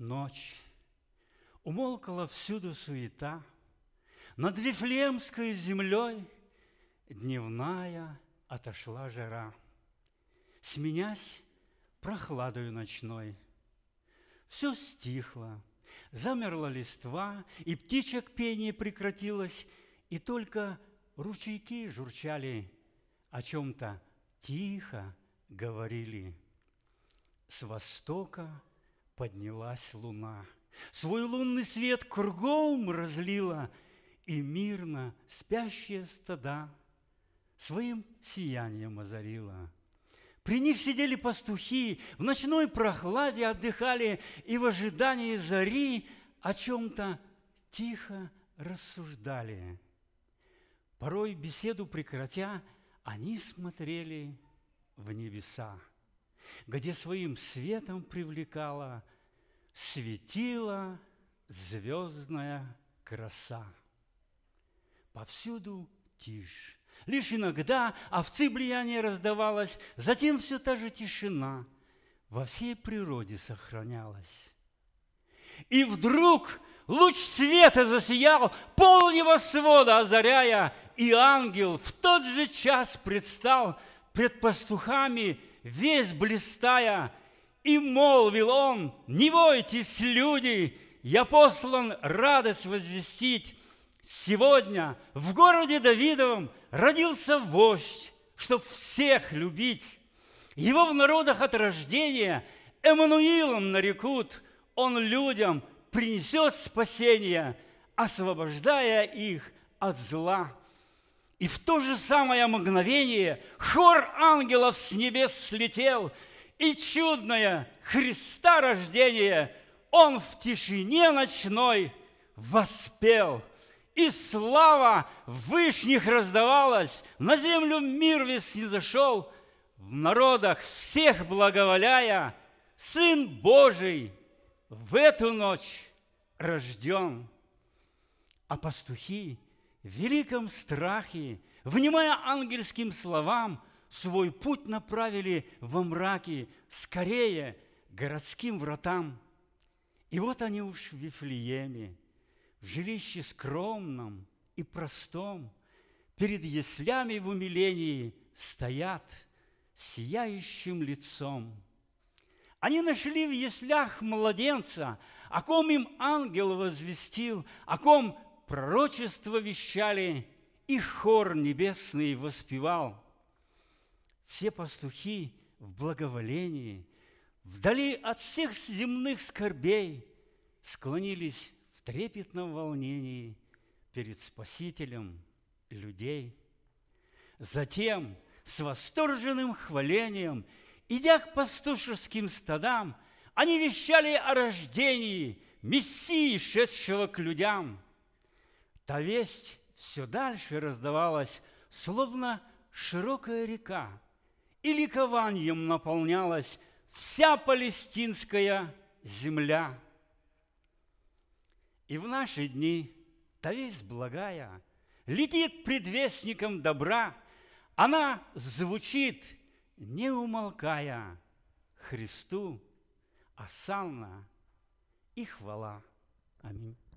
ночь, умолкала всюду суета, Над Вифлеемской землей дневная отошла жара, Сменясь прохладою ночной. Все стихло, замерла листва, И птичек пение прекратилось, И только ручейки журчали, О чем-то тихо говорили. С востока – поднялась луна. Свой лунный свет кругом разлила, и мирно спящие стада своим сиянием озарила. При них сидели пастухи, в ночной прохладе отдыхали и в ожидании зари о чем-то тихо рассуждали. Порой беседу прекратя, они смотрели в небеса где своим светом привлекала, светила звездная краса. Повсюду тишь. Лишь иногда овцы влияние раздавалось, затем все та же тишина во всей природе сохранялась. И вдруг луч света засиял, пол его свода озаряя, и ангел в тот же час предстал пред пастухами, весь блистая, и молвил он, не бойтесь, люди, я послан радость возвестить. Сегодня в городе Давидовом родился вождь, чтоб всех любить. Его в народах от рождения Эммануилом нарекут. Он людям принесет спасение, освобождая их от зла – и в то же самое мгновение хор ангелов с небес слетел, и чудное Христа рождение он в тишине ночной воспел. И слава вышних раздавалась, на землю мир весь не зашел, в народах всех благоволяя, Сын Божий в эту ночь рожден. А пастухи – в великом страхе, внимая ангельским словам, свой путь направили во мраке, скорее, городским вратам. И вот они уж в Вифлееме, в жилище скромном и простом, перед яслями в умилении стоят сияющим лицом. Они нашли в яслях младенца, о ком им ангел возвестил, о ком пророчества вещали, и хор небесный воспевал. Все пастухи в благоволении, вдали от всех земных скорбей, склонились в трепетном волнении перед Спасителем людей. Затем с восторженным хвалением, идя к пастушеским стадам, они вещали о рождении Мессии, шедшего к людям – Та весть все дальше раздавалась, словно широкая река, и ликованием наполнялась вся палестинская земля. И в наши дни та весть благая летит предвестником добра, она звучит, не умолкая, Христу, осанна а и хвала. Аминь.